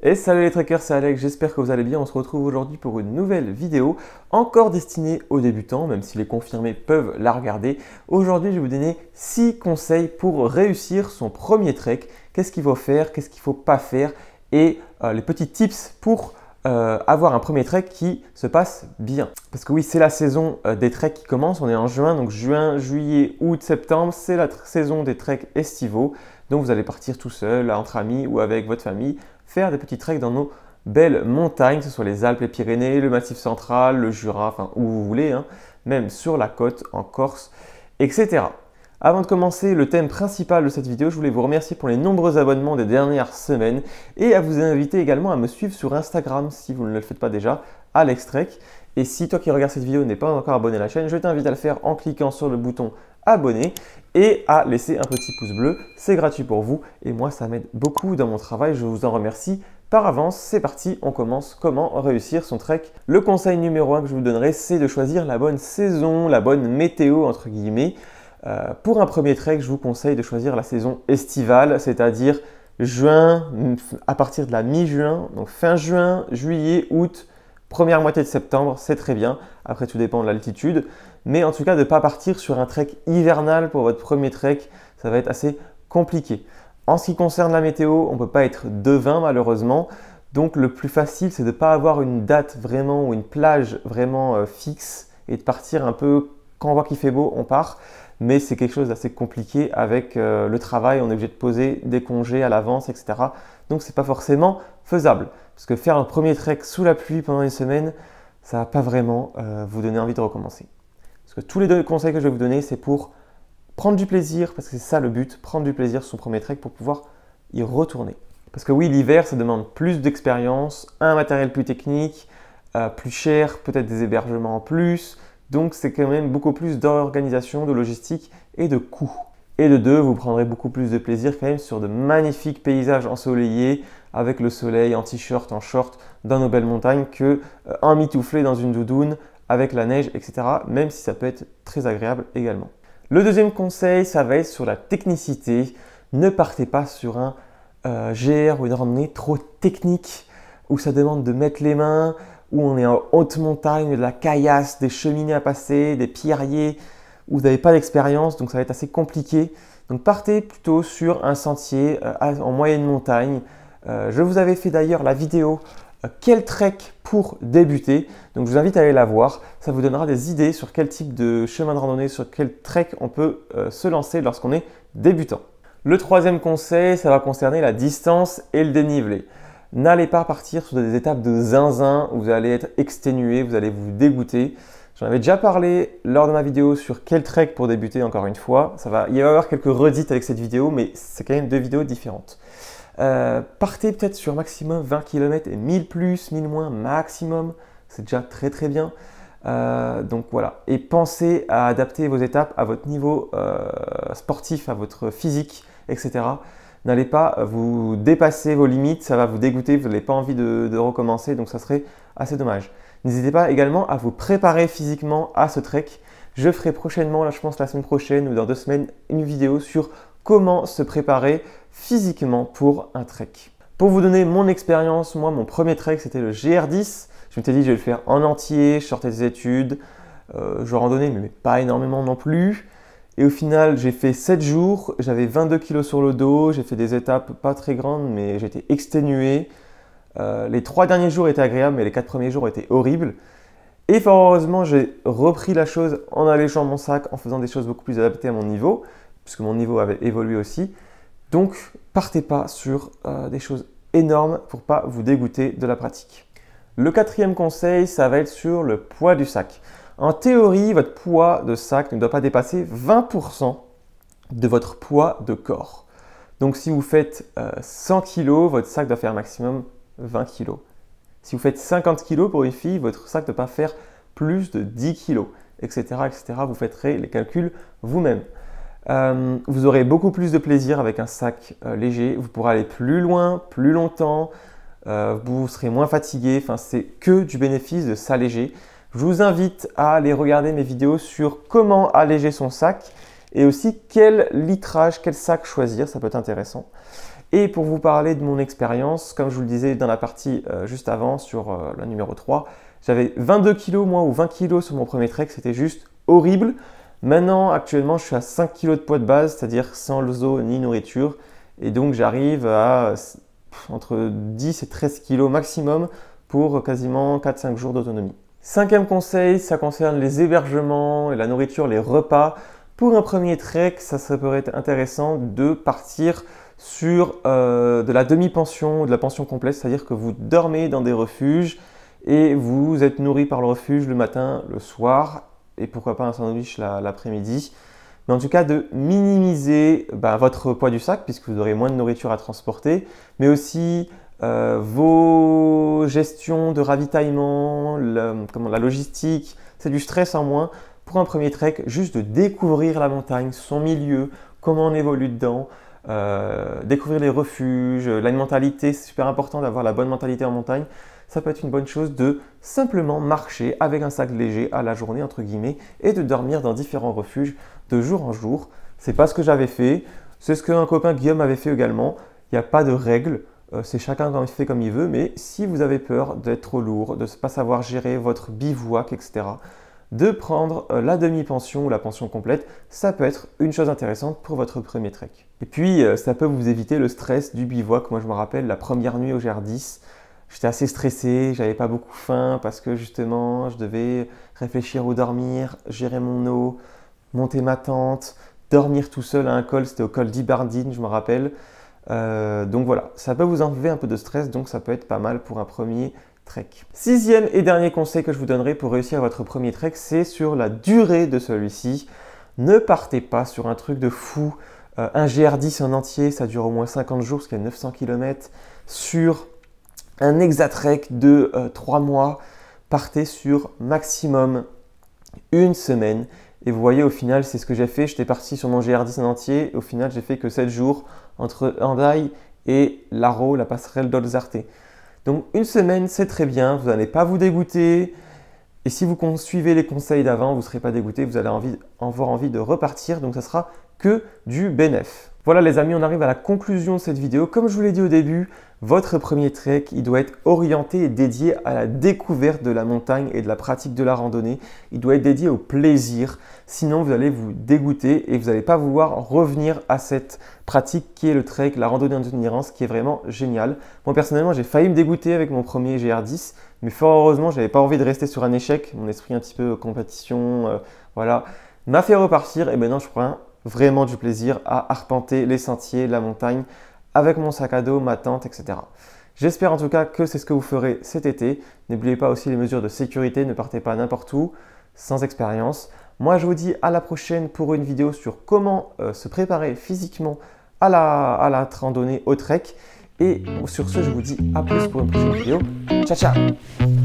Et salut les trekkers, c'est Alex, j'espère que vous allez bien. On se retrouve aujourd'hui pour une nouvelle vidéo encore destinée aux débutants, même si les confirmés peuvent la regarder. Aujourd'hui, je vais vous donner 6 conseils pour réussir son premier trek. Qu'est-ce qu'il faut faire, qu'est-ce qu'il ne faut pas faire et euh, les petits tips pour euh, avoir un premier trek qui se passe bien. Parce que oui, c'est la saison euh, des treks qui commence, on est en juin, donc juin, juillet, août, septembre, c'est la saison des treks estivaux. Donc vous allez partir tout seul, entre amis ou avec votre famille faire des petits treks dans nos belles montagnes, que ce soit les Alpes, les Pyrénées, le Massif central, le Jura, enfin où vous voulez, hein, même sur la côte en Corse, etc. Avant de commencer le thème principal de cette vidéo, je voulais vous remercier pour les nombreux abonnements des dernières semaines et à vous inviter également à me suivre sur Instagram si vous ne le faites pas déjà, à Et si toi qui regardes cette vidéo n'est pas encore abonné à la chaîne, je t'invite à le faire en cliquant sur le bouton Abonner » et à laisser un petit pouce bleu. C'est gratuit pour vous et moi, ça m'aide beaucoup dans mon travail. Je vous en remercie. Par avance, c'est parti, on commence comment réussir son trek. Le conseil numéro 1 que je vous donnerai, c'est de choisir la bonne saison, la bonne météo, entre guillemets. Euh, pour un premier trek, je vous conseille de choisir la saison estivale, c'est-à-dire juin, à partir de la mi-juin, donc fin juin, juillet, août, Première moitié de septembre, c'est très bien. Après, tout dépend de l'altitude. Mais en tout cas, de ne pas partir sur un trek hivernal pour votre premier trek, ça va être assez compliqué. En ce qui concerne la météo, on ne peut pas être devin malheureusement. Donc le plus facile, c'est de ne pas avoir une date vraiment ou une plage vraiment euh, fixe et de partir un peu quand on voit qu'il fait beau, on part. Mais c'est quelque chose d'assez compliqué avec euh, le travail, on est obligé de poser des congés à l'avance, etc. Donc c'est pas forcément faisable. Parce que faire un premier trek sous la pluie pendant une semaine, ça va pas vraiment euh, vous donner envie de recommencer. Parce que tous les deux conseils que je vais vous donner, c'est pour prendre du plaisir, parce que c'est ça le but, prendre du plaisir sur son premier trek pour pouvoir y retourner. Parce que oui, l'hiver, ça demande plus d'expérience, un matériel plus technique, euh, plus cher, peut-être des hébergements en plus. Donc c'est quand même beaucoup plus d'organisation, de logistique et de coûts. Et de deux, vous prendrez beaucoup plus de plaisir quand même sur de magnifiques paysages ensoleillés, avec le soleil, en t-shirt, en short, dans nos belles montagnes, que euh, un mitouflé dans une doudoune, avec la neige, etc. Même si ça peut être très agréable également. Le deuxième conseil, ça va être sur la technicité. Ne partez pas sur un euh, GR ou une randonnée trop technique, où ça demande de mettre les mains, où on est en haute montagne, de la caillasse, des cheminées à passer, des pierriers, où vous n'avez pas d'expérience, donc ça va être assez compliqué. Donc partez plutôt sur un sentier euh, en moyenne montagne euh, je vous avais fait d'ailleurs la vidéo euh, Quel trek pour débuter Donc je vous invite à aller la voir. Ça vous donnera des idées sur quel type de chemin de randonnée, sur quel trek on peut euh, se lancer lorsqu'on est débutant. Le troisième conseil, ça va concerner la distance et le dénivelé. N'allez pas partir sur des étapes de zinzin où vous allez être exténué, vous allez vous dégoûter. J'en avais déjà parlé lors de ma vidéo sur quel trek pour débuter encore une fois. Ça va, il va y avoir quelques redites avec cette vidéo, mais c'est quand même deux vidéos différentes. Euh, partez peut-être sur maximum 20 km et 1000 plus, 1000 moins maximum. C'est déjà très très bien. Euh, donc voilà. Et pensez à adapter vos étapes à votre niveau euh, sportif, à votre physique, etc. N'allez pas vous dépasser vos limites, ça va vous dégoûter, vous n'avez pas envie de, de, recommencer, donc ça serait assez dommage. N'hésitez pas également à vous préparer physiquement à ce trek. Je ferai prochainement, là je pense la semaine prochaine ou dans deux semaines, une vidéo sur comment se préparer physiquement pour un trek. Pour vous donner mon expérience, moi mon premier trek c'était le GR10. Je m'étais dit je vais le faire en entier, je sortais des études, euh, je randonnais mais pas énormément non plus. Et au final, j'ai fait 7 jours, j'avais 22 kg sur le dos, j'ai fait des étapes pas très grandes, mais j'étais exténué. Euh, les 3 derniers jours étaient agréables, mais les 4 premiers jours étaient horribles. Et fort heureusement, j'ai repris la chose en allégeant mon sac, en faisant des choses beaucoup plus adaptées à mon niveau puisque mon niveau avait évolué aussi. Donc, partez pas sur euh, des choses énormes pour pas vous dégoûter de la pratique. Le quatrième conseil, ça va être sur le poids du sac. En théorie, votre poids de sac ne doit pas dépasser 20% de votre poids de corps. Donc si vous faites 100 euh, kg, votre sac doit faire maximum 20 kg. Si vous faites 50 kg pour une fille, votre sac ne doit pas faire plus de 10 kg, etc., etc. Vous ferez les calculs vous-même. Euh, vous aurez beaucoup plus de plaisir avec un sac euh, léger. Vous pourrez aller plus loin, plus longtemps. Euh, vous serez moins fatigué. Enfin, c'est que du bénéfice de s'alléger. Je vous invite à aller regarder mes vidéos sur comment alléger son sac et aussi quel litrage, quel sac choisir. Ça peut être intéressant. Et pour vous parler de mon expérience, comme je vous le disais dans la partie juste avant sur la numéro 3, j'avais 22 kg moi ou 20 kg sur mon premier trek. C'était juste horrible. Maintenant, actuellement, je suis à 5 kg de poids de base, c'est-à-dire sans l'eau ni nourriture. Et donc, j'arrive à entre 10 et 13 kg maximum pour quasiment 4-5 jours d'autonomie. Cinquième conseil, ça concerne les hébergements et la nourriture, les repas. Pour un premier trek, ça, pourrait être intéressant de partir sur euh, de la demi-pension ou de la pension complète, c'est-à-dire que vous dormez dans des refuges et vous êtes nourri par le refuge le matin, le soir et pourquoi pas un sandwich l'après-midi. Mais en tout cas, de minimiser bah, votre poids du sac, puisque vous aurez moins de nourriture à transporter, mais aussi euh, vos gestions de ravitaillement, comment, la logistique, c'est du stress en moins. Pour un premier trek, juste de découvrir la montagne, son milieu, comment on évolue dedans, euh, découvrir les refuges, la mentalité, c'est super important d'avoir la bonne mentalité en montagne ça peut être une bonne chose de simplement marcher avec un sac léger à la journée, entre guillemets, et de dormir dans différents refuges de jour en jour. C'est pas ce que j'avais fait, c'est ce qu'un copain Guillaume avait fait également. Il n'y a pas de règle, euh, c'est chacun qui fait comme il veut, mais si vous avez peur d'être trop lourd, de ne pas savoir gérer votre bivouac, etc., de prendre euh, la demi-pension ou la pension complète, ça peut être une chose intéressante pour votre premier trek. Et puis, euh, ça peut vous éviter le stress du bivouac. Moi, je me rappelle la première nuit au GR10, j'étais assez stressé, j'avais pas beaucoup faim parce que justement, je devais réfléchir où dormir, gérer mon eau, monter ma tente, dormir tout seul à un col, c'était au col d'Ibardine, je me rappelle. Euh, donc voilà, ça peut vous enlever un peu de stress, donc ça peut être pas mal pour un premier trek. Sixième et dernier conseil que je vous donnerai pour réussir votre premier trek, c'est sur la durée de celui-ci. Ne partez pas sur un truc de fou. Euh, un GR10 en entier, ça dure au moins 50 jours, ce qui est 900 km, sur un exatrek de euh, trois 3 mois, partez sur maximum une semaine. Et vous voyez, au final, c'est ce que j'ai fait. J'étais parti sur mon GR10 en entier. Au final, j'ai fait que 7 jours entre Hendaye et Laro, la passerelle d'Olzarte. Donc, une semaine, c'est très bien. Vous n'allez pas vous dégoûter. Et si vous suivez les conseils d'avant, vous ne serez pas dégoûté. Vous allez envie, avoir envie de repartir. Donc, ça sera que du bénéfice. Voilà les amis, on arrive à la conclusion de cette vidéo. Comme je vous l'ai dit au début, votre premier trek, il doit être orienté et dédié à la découverte de la montagne et de la pratique de la randonnée. Il doit être dédié au plaisir, sinon vous allez vous dégoûter et vous n'allez pas vouloir revenir à cette pratique qui est le trek, la randonnée en itinérance, qui est vraiment géniale. Moi personnellement, j'ai failli me dégoûter avec mon premier GR10, mais fort heureusement, j'avais pas envie de rester sur un échec. Mon esprit un petit peu compétition, euh, voilà, m'a fait repartir et maintenant je prends un vraiment du plaisir à arpenter les sentiers, la montagne, avec mon sac à dos, ma tente, etc. J'espère en tout cas que c'est ce que vous ferez cet été. N'oubliez pas aussi les mesures de sécurité, ne partez pas n'importe où, sans expérience. Moi je vous dis à la prochaine pour une vidéo sur comment euh, se préparer physiquement à la, à la randonnée au trek. Et sur ce, je vous dis à plus pour une prochaine vidéo. Ciao ciao